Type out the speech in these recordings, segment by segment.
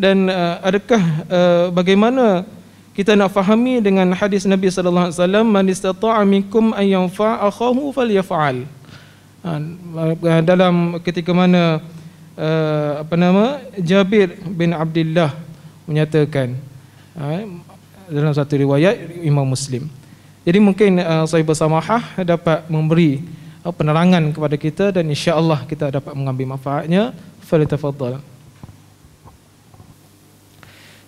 dan uh, adakah uh, bagaimana kita nak fahami dengan hadis Nabi sallallahu alaihi wasallam man istata'a minkum an yanfa'a akhahu falyaf'al uh, uh, dalam ketika mana uh, apa nama Jabir bin Abdullah menyatakan uh, dalam satu riwayat Imam Muslim jadi mungkin uh, sahibah samahah dapat memberi uh, penerangan kepada kita dan insya-Allah kita dapat mengambil manfaatnya falitafaddal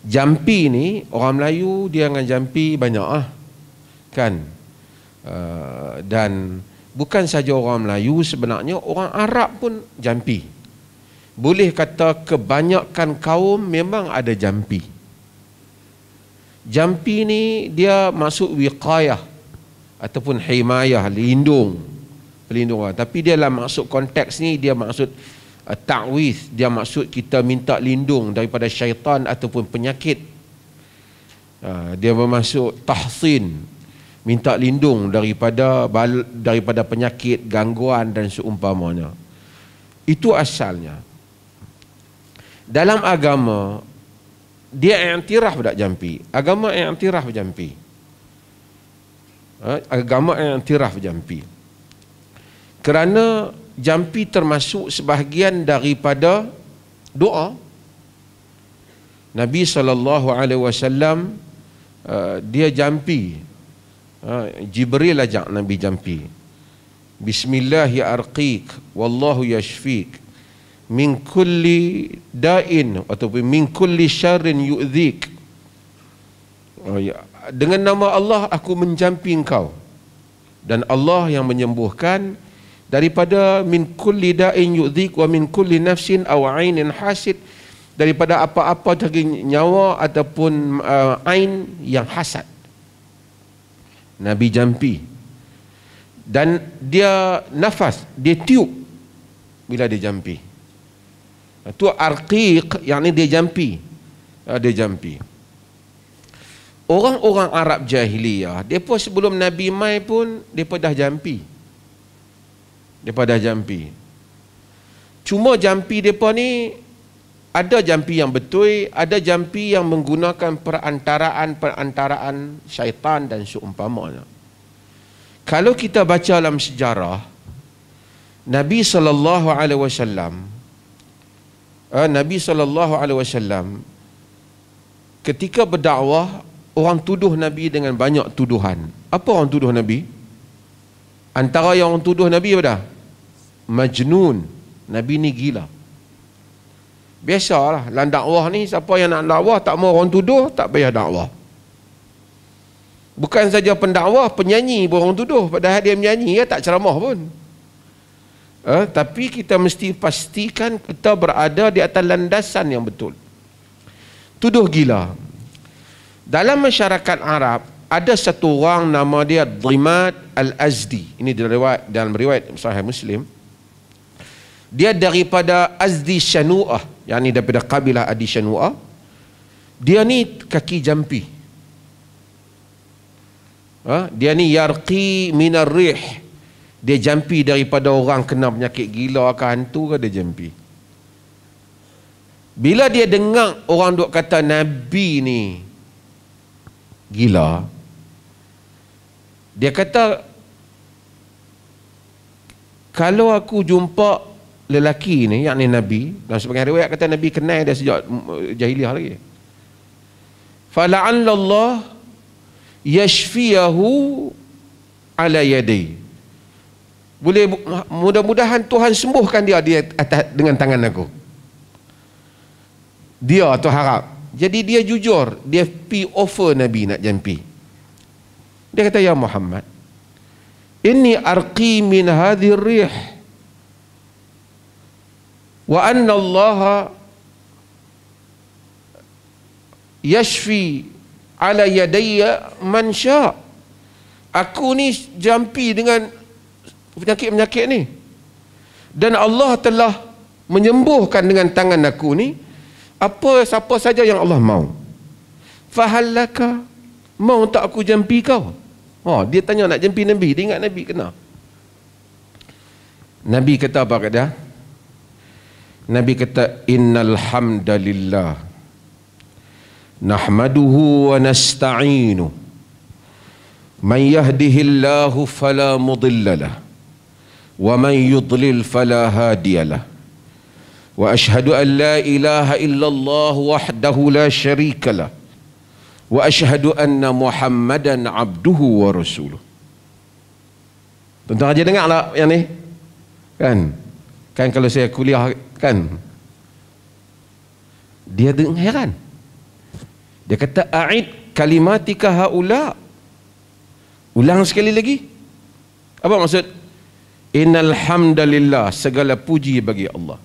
Jampi ni orang Melayu dia dengan jampi banyak ah. Kan? Uh, dan bukan saja orang Melayu sebenarnya orang Arab pun jampi. Boleh kata kebanyakan kaum memang ada jampi. Jampi ni dia masuk wiqayah ataupun himayah, lindung, pelindungan. Tapi dia dalam maksud konteks ni dia maksud Eh, ta'wiz dia maksud kita minta lindung daripada syaitan ataupun penyakit ah, dia bermaksud tahsin minta lindung daripada daripada penyakit gangguan dan seumpamanya itu asalnya dalam agama dia yang tirah budak jampi agama yang tirah i'tiraf jampi eh, agama yang tirah i'tiraf jampi kerana jampi termasuk sebahagian daripada doa Nabi saw. alaihi uh, dia jampi uh, Jibril ajak Nabi jampi Bismillah ya arqik wallahu yashfik min kulli da'in ataupun min kulli syarin yu'dhik oh, ya. dengan nama Allah aku menjampi engkau dan Allah yang menyembuhkan daripada min kulli da'in yu'dhik wa min kulli nafsin aw ainin hasid daripada apa-apa dari nyawa ataupun uh, ain yang hasad Nabi Jampi dan dia nafas dia tiup bila dia jampi itu arqiq yakni dia jampi uh, dia jampi orang-orang Arab jahiliyah depa sebelum Nabi mai pun depa dah jampi daripada jampi cuma jampi mereka ni ada jampi yang betul ada jampi yang menggunakan perantaraan-perantaraan syaitan dan seumpamanya kalau kita baca dalam sejarah Nabi sallallahu alaihi wasallam eh, Nabi sallallahu alaihi wasallam ketika berdakwah orang tuduh Nabi dengan banyak tuduhan apa orang tuduh Nabi Antara yang orang tuduh Nabi apa dah? Majnun. Nabi ni gila. Biasalah, dalam dakwah ni, siapa yang nak dakwah, tak mau orang tuduh, tak payah dakwah. Bukan saja pendakwah, penyanyi pun orang tuduh. Padahal dia menyanyi, ya tak ceramah pun. Eh, tapi kita mesti pastikan kita berada di atas landasan yang betul. Tuduh gila. Dalam masyarakat Arab, ada satu orang nama dia Dhimad Al-Azdi. Ini diriwayat dalam riwayat Sahih Muslim. Dia daripada Azdi Shanu'ah, ini daripada kabilah Adi Shanu'ah. Dia ni kaki jampi. Ha? Dia ni yarqi minar Dia jampi daripada orang kena penyakit gila ke hantu ke dia jampi. Bila dia dengar orang duk kata Nabi ni gila, dia kata kalau aku jumpa lelaki ni yang ni nabi dan sebagainya riwayat kata nabi kenal dia sejak jahiliah lagi. Fala'allah yashfiyahu ala yadai boleh mudah-mudahan Tuhan sembuhkan dia dia atas dengan tangan aku dia tu harap jadi dia jujur dia pi offer nabi nak jampi dia kata, Ya Muhammad, ini arqi min hadhir rih. Wa anna Allah yashfi ala yadayya man sya' Aku ni jampi dengan penyakit-penyakit ni. Dan Allah telah menyembuhkan dengan tangan aku ni apa siapa saja yang Allah mahu. Fahallaka mahu tak aku jampi kau? Oh, dia tanya nak jempi Nabi, dia ingat Nabi kena. Nabi kata apa kat dia? Nabi kata innal hamdalillah nahmaduhu wa nasta'inu man yahdihillahu fala mudilla lah. wa man yudlil fala hadiya lah. wa ashhadu an la ilaha illallah wahdahu la sharika lah wa ashhadu anna muhammadan abduhu wa rasuluh tuan-tuan dengar lah, yang ni kan kan kalau saya kuliah kan dia dengar heran dia kata a'id kalimatika haula ulang sekali lagi apa maksud innal hamdalillah segala puji bagi Allah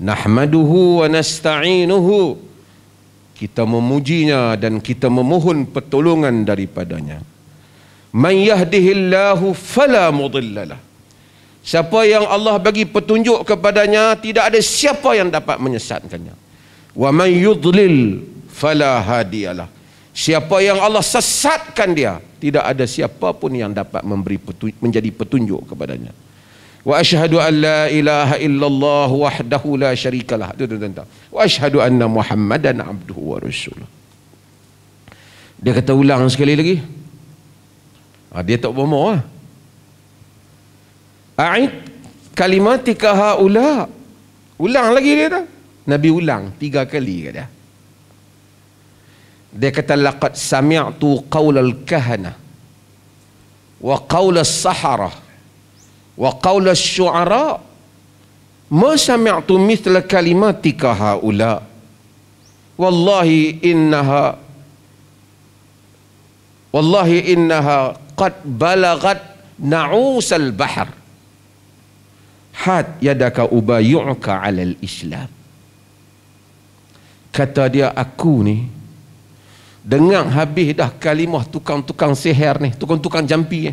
nahmaduhu wa nasta'inuhu kita memujinya dan kita memohon pertolongan daripadanya. Man yahdihillahu fala mudillalah. Siapa yang Allah bagi petunjuk kepadanya tidak ada siapa yang dapat menyesatkannya. Wa man yudlil fala hadiyalah. Siapa yang Allah sesatkan dia tidak ada siapa pun yang dapat memberi petunjuk, menjadi petunjuk kepadanya wa ashhadu an la ilaha illallah wahdahu la syarikalah tu tu tu, tu. wa ashhadu anna muhammadan abduhu wa rasulah. dia kata ulang sekali lagi ha, dia tak bomo ah a'id kalimatika haula ulang lagi dia tu nabi ulang tiga kali kata dia kata laqad sami'tu al kahana wa al sahara wa qawla syu'ara ma sami'tu mithla kalimatika haula wallahi innaha wallahi innaha qad balagat na'usal bahr. hat yadaka ubayyuka 'ala al-islam kata dia aku ni dengar habis dah kalimah tukang-tukang seher ni tukang-tukang jampi ni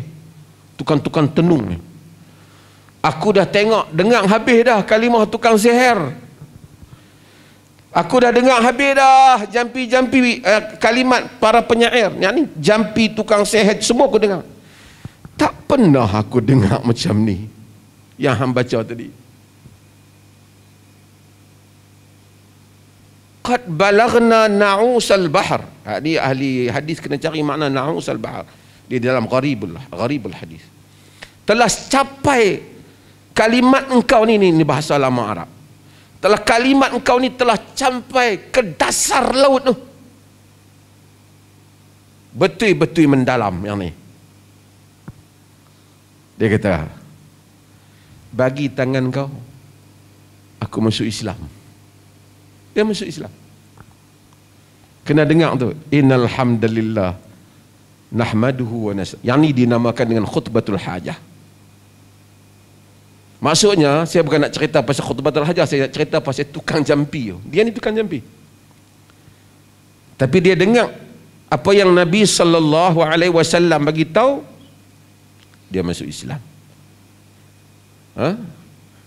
tukang-tukang tenung ni Aku dah tengok dengar habis dah kalimah tukang seher. Aku dah dengar habis dah jampi-jampi eh, kalimat para penyair. Yang ni jampi tukang seher semua aku dengar. Tak pernah aku dengar macam ni. Yang hamba baca tadi. Qad balagna na'usal bahar. Ini ha, ahli hadis kena cari makna na'usal bahar. Di dalam gharibul, gharibul hadis. Telah capai kalimat engkau ni ni, bahasa lama Arab. Telah kalimat engkau ni telah sampai ke dasar laut tu. Betul-betul mendalam yang ni. Dia kata, bagi tangan kau, aku masuk Islam. Dia masuk Islam. Kena dengar tu. Innalhamdulillah. Nahmaduhu wa nasa. Yang ni dinamakan dengan khutbatul hajah. Maksudnya saya bukan nak cerita pasal khutbatul hajar, saya nak cerita pasal tukang jampi. Dia ni tukang jampi. Tapi dia dengar apa yang Nabi sallallahu alaihi wasallam bagi tahu dia masuk Islam. Ha?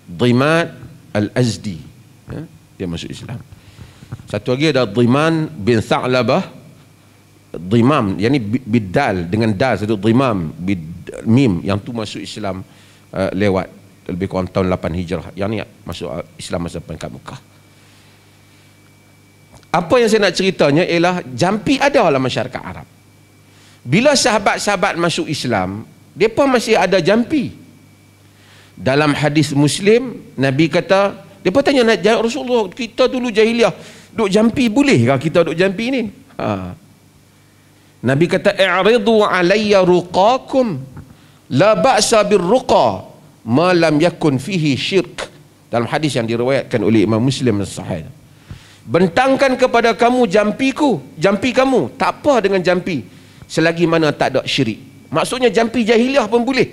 Dhimat Al-Azdi. Ha? Dia masuk Islam. Satu lagi ada Dhiman bin Sa'labah. Dhimam, yang ni bidal dengan dal satu Dhimam bid, mim yang tu masuk Islam uh, lewat lebih kurang tahun 8 Hijrah. Yang ni masuk uh, Islam masa depan kat Mekah. Apa yang saya nak ceritanya ialah jampi ada dalam masyarakat Arab. Bila sahabat-sahabat masuk Islam, mereka masih ada jampi. Dalam hadis Muslim, Nabi kata, mereka tanya Rasulullah, kita dulu jahiliah, duk jampi boleh, bolehkah kita duk jampi ni? Ha. Nabi kata, I'ridu alaya ruqakum, la ba'sa bil malam yakun fihi syirk dalam hadis yang diriwayatkan oleh Imam Muslim dan sahih bentangkan kepada kamu jampiku jampi kamu tak apa dengan jampi selagi mana tak ada syirik maksudnya jampi jahiliah pun boleh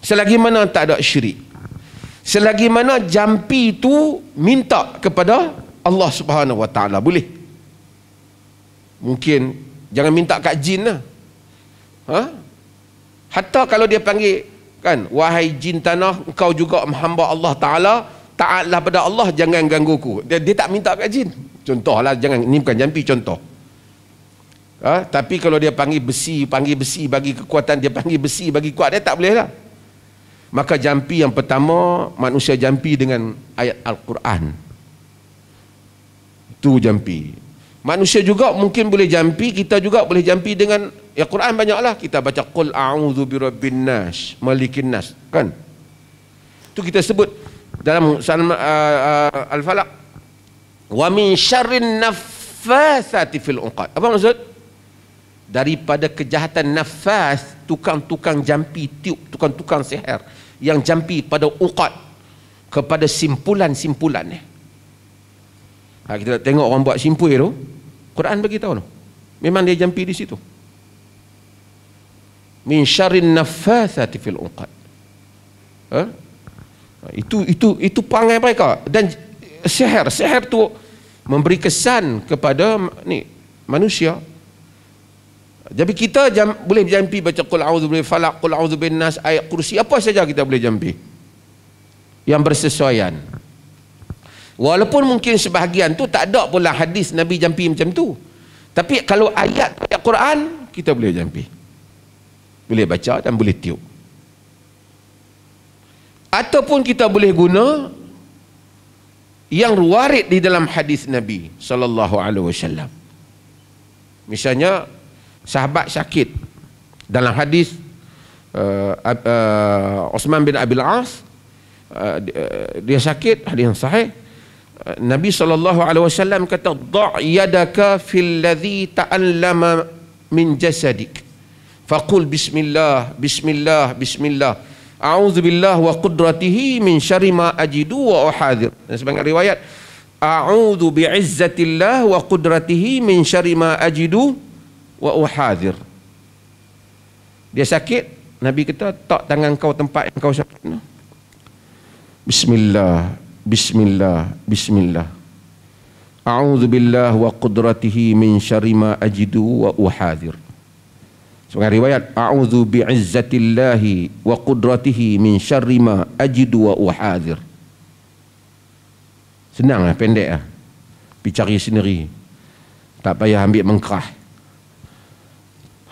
selagi mana tak ada syirik selagi mana jampi itu minta kepada Allah Subhanahu Wa Taala boleh mungkin jangan minta kat jin lah ha? hatta kalau dia panggil kan wahai jin tanah kau juga hamba Allah taala taatlah pada Allah jangan ganggu ku dia, dia tak minta kat jin contohlah jangan ini bukan jampi contoh ha? tapi kalau dia panggil besi panggil besi bagi kekuatan dia panggil besi bagi kuat dia tak boleh lah maka jampi yang pertama manusia jampi dengan ayat Al-Quran itu jampi manusia juga mungkin boleh jampi kita juga boleh jampi dengan Ya Quran banyaklah kita baca qul a'udzu birabbin nas, malikin nas, kan? Itu kita sebut dalam salma, uh, ah, uh, ah, al-falaq wa min syarrin naffasati fil uqad. Apa maksud? Daripada kejahatan nafas tukang-tukang jampi tiup, tukang-tukang seher yang jampi pada uqad kepada simpulan-simpulan ni. Ha, kita tengok orang buat simpul tu, Quran bagi tahu tu. Memang dia jampi di situ min syarrin naffathati fil uqad ha? ha? itu itu itu pangai mereka dan sihir sihir tu memberi kesan kepada ni manusia jadi kita jam, boleh jampi baca qul a'udzu bil falaq qul a'udzu bin nas ayat kursi apa saja kita boleh jampi yang bersesuaian walaupun mungkin sebahagian tu tak ada pula hadis nabi jampi macam tu tapi kalau ayat ayat Quran kita boleh jampi boleh baca dan boleh tiup ataupun kita boleh guna yang warid di dalam hadis Nabi sallallahu alaihi wasallam misalnya sahabat sakit dalam hadis uh, uh, Osman uh, uh, bin Abil As uh, uh dia sakit hadis yang sahih uh, Nabi sallallahu alaihi wasallam kata dha yadaka fil ladzi ta'allama min jasadik faqul bismillah bismillah bismillah a'udzubillah wa qudratihi min syarri ma ajidu wa uhadir dan sebagai riwayat a'udzu bi'izzatillah wa qudratihi min syarri ma ajidu wa uhadir dia sakit nabi kata tak tangan kau tempat yang kau sakit bismillah bismillah bismillah a'udzu billah wa qudratihi min syarri ma ajidu wa uhadir Sebagai riwayat a'udzu bi'izzatillahi wa qudratihi min syarri ma ajidu wa uhadhir. Senang lah, pendek lah. Pergi cari sendiri. Tak payah ambil mengkrah.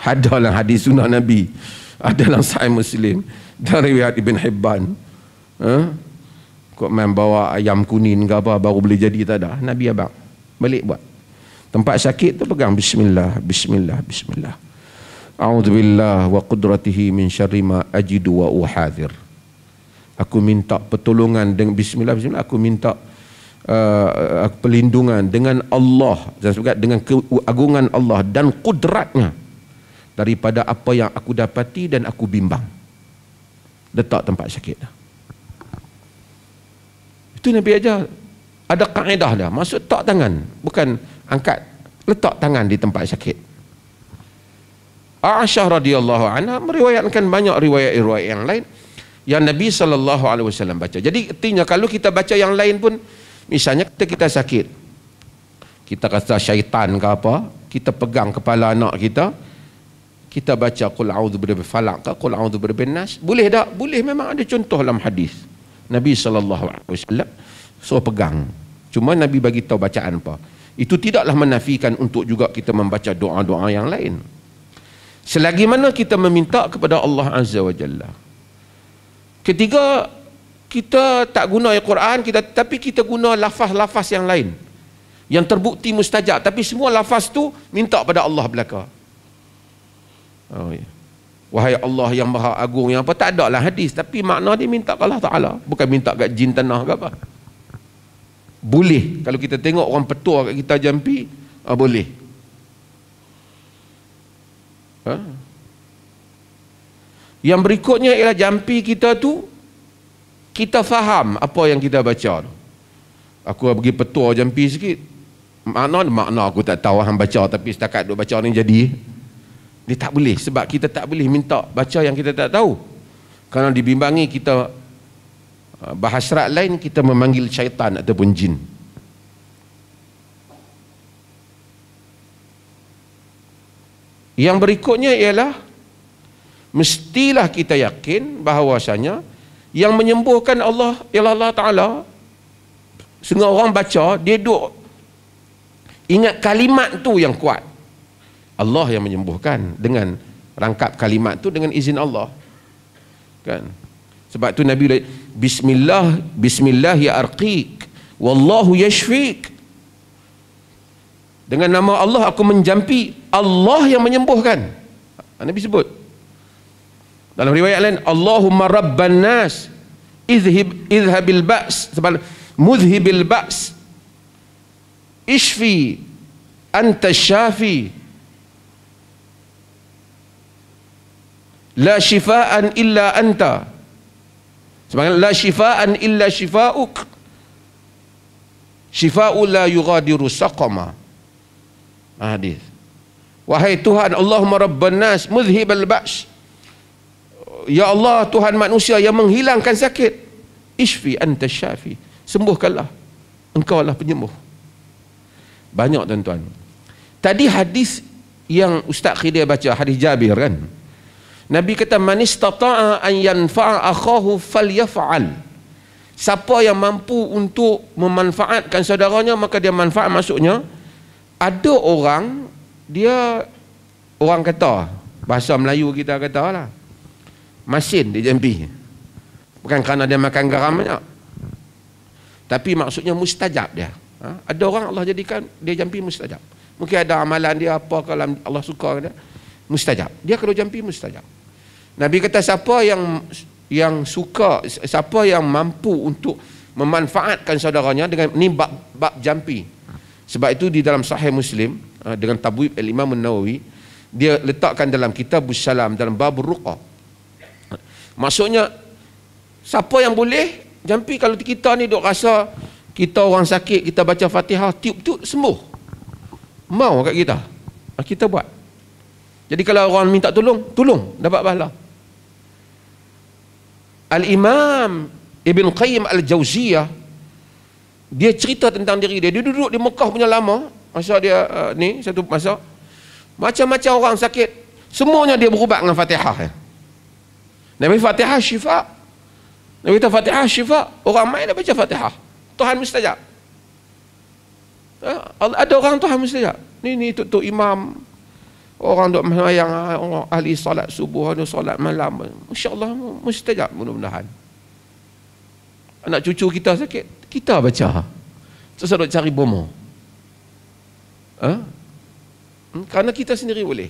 Hadalah hadis sunnah Nabi. Adalah sahih Muslim. Dan riwayat Ibn Hibban. Ha? Kok main bawa ayam kuning ke apa baru boleh jadi tak ada. Nabi abang. Balik buat. Tempat sakit tu pegang. Bismillah, bismillah, bismillah. A'udzu billahi wa qudratihi min syarima ma ajidu wa uhadzir. Aku minta pertolongan dengan bismillah bismillah aku minta uh, perlindungan dengan Allah dan juga dengan keagungan Allah dan kudratnya daripada apa yang aku dapati dan aku bimbang. Letak tempat sakit Itu Nabi aja ada kaedah dah. Maksud tak tangan. Bukan angkat. Letak tangan di tempat sakit. Aisyah radhiyallahu anha meriwayatkan banyak riwayat-riwayat yang lain yang Nabi sallallahu alaihi wasallam baca. Jadi artinya kalau kita baca yang lain pun misalnya kita kita sakit. Kita kata syaitan ke apa, kita pegang kepala anak kita, kita baca qul a'udzu birabbi falaq ke qul a'udzu birabbi nas. Boleh tak? Boleh memang ada contoh dalam hadis. Nabi sallallahu alaihi wasallam suruh pegang. Cuma Nabi bagi tahu bacaan apa. Itu tidaklah menafikan untuk juga kita membaca doa-doa yang lain. Selagi mana kita meminta kepada Allah Azza wa Jalla. Ketiga, kita tak guna ayat quran kita, tapi kita guna lafaz-lafaz yang lain. Yang terbukti mustajab. Tapi semua lafaz tu minta kepada Allah belaka. Oh, ya. Wahai Allah yang maha agung yang apa tak ada lah hadis tapi makna dia minta kepada Allah Taala bukan minta kat jin tanah ke apa. Boleh kalau kita tengok orang petua kat kita jampi, ah, boleh. Ha? Yang berikutnya ialah jampi kita tu kita faham apa yang kita baca tu. Aku pergi petua jampi sikit. Makna makna aku tak tahu hang baca tapi setakat duk baca ni jadi dia tak boleh sebab kita tak boleh minta baca yang kita tak tahu. Kalau dibimbangi kita ha, bahasrat lain kita memanggil syaitan ataupun jin. Yang berikutnya ialah mestilah kita yakin bahawasanya yang menyembuhkan Allah ialah Allah Taala. Sengaja orang baca dia duk ingat kalimat tu yang kuat. Allah yang menyembuhkan dengan rangkap kalimat tu dengan izin Allah. Kan? Sebab tu Nabi bismillah bismillah ya arqiq wallahu yashfiq dengan nama Allah aku menjampi Allah yang menyembuhkan ha, Nabi sebut dalam riwayat lain Allahumma rabban nas izhib izhabil ba's sebab muzhibil ba's ishfi anta syafi la shifaan illa anta sebab la shifaan illa shifauk shifa'u la yughadiru saqama hadis wahai Tuhan Allahumma rabban nas mudhibal ba's ya Allah Tuhan manusia yang menghilangkan sakit ishfi anta syafi sembuhkanlah engkau lah penyembuh banyak tuan-tuan tadi hadis yang Ustaz Khidir baca hadis Jabir kan Nabi kata manis tata'a an yanfa'a akhahu fal yaf'al siapa yang mampu untuk memanfaatkan saudaranya maka dia manfaat masuknya ada orang dia orang kata bahasa Melayu kita kata lah masin di jambi bukan kerana dia makan garam banyak tapi maksudnya mustajab dia ha? ada orang Allah jadikan dia jambi mustajab mungkin ada amalan dia apa kalau Allah suka dia mustajab dia kalau jambi mustajab Nabi kata siapa yang yang suka siapa yang mampu untuk memanfaatkan saudaranya dengan nimbak bab jampi sebab itu di dalam Sahih Muslim eh, dengan Tabuib Al-Imam An-Nawawi dia letakkan dalam Kitab Salam dalam bab Ruqah. Maksudnya siapa yang boleh jampi kalau kita ni dok rasa kita orang sakit kita baca Fatihah tiup tiup sembuh. Mau kat kita. Ah, kita buat. Jadi kalau orang minta tolong, tolong dapat pahala. Al-Imam Ibn Qayyim Al-Jauziyah dia cerita tentang diri dia dia duduk di Mekah punya lama masa dia uh, ni satu masa macam-macam orang sakit semuanya dia berubat dengan Fatihah ya. Nabi Fatihah syifa Nabi kata Fatihah syifa orang main dah baca Fatihah Tuhan mustajab ha? Allah, ada orang Tuhan mustajab ni ni tok tok imam orang duk yang ah, ahli solat subuh ahli solat malam masya-Allah mustajab mudah-mudahan anak cucu kita sakit kita baca. Susah nak cari bomo. Ha? Hmm? Karena kita sendiri boleh.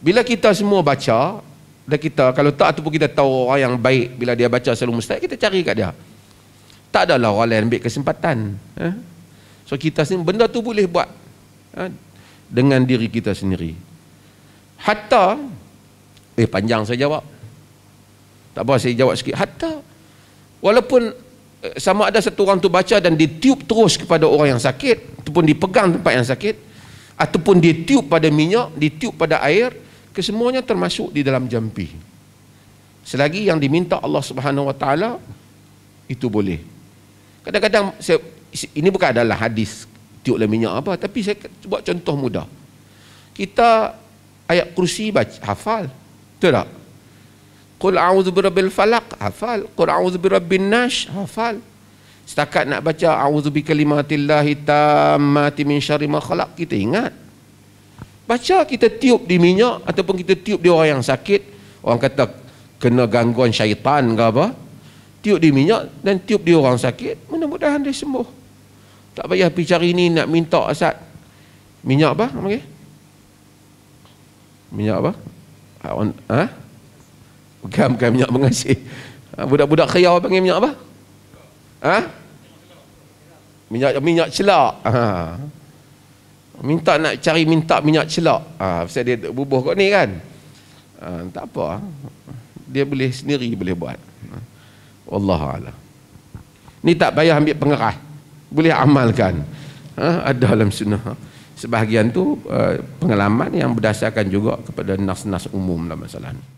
Bila kita semua baca, dan kita kalau tak tu kita tahu orang yang baik bila dia baca selalu mustahil, kita cari kat dia. Tak adalah orang lain ambil kesempatan. Ha? So kita sendiri, benda tu boleh buat. Ha? Dengan diri kita sendiri. Hatta, eh panjang saya jawab. Tak apa saya jawab sikit. Hatta, walaupun Eh, sama ada satu orang tu baca dan ditiup terus kepada orang yang sakit ataupun dipegang tempat yang sakit ataupun ditiup pada minyak, ditiup pada air, kesemuanya termasuk di dalam jampi. Selagi yang diminta Allah Subhanahu Wa Taala itu boleh. Kadang-kadang saya, ini bukan adalah hadis tiuplah minyak apa tapi saya buat contoh mudah. Kita ayat kursi baca, hafal. Betul tak? Qul a'udzu birabbil falaq, hafal. Qul a'udzu birabbin nas, hafal. Setakat nak baca a'udzu bikalimatillahi tammati min syarri ma khalaq, kita ingat. Baca kita tiup di minyak ataupun kita tiup di orang yang sakit, orang kata kena gangguan syaitan ke apa? Tiup di minyak dan tiup di orang sakit, mudah-mudahan dia sembuh. Tak payah pergi cari ni nak minta asat minyak apa? Okay. Minyak apa? Ha? ha? Bukan, bukan minyak pengasih. Ha, budak-budak khayar panggil minyak apa? Ha? Minyak minyak celak. Ha. Minta nak cari minta minyak celak. Ha, pasal dia bubuh kat ni kan. Ha, tak apa. Dia boleh sendiri boleh buat. Allah ala. Ni tak payah ambil pengerah. Boleh amalkan. Ha, ada dalam sunnah. Sebahagian tu eh, pengalaman yang berdasarkan juga kepada nas-nas umum dalam masalah ini.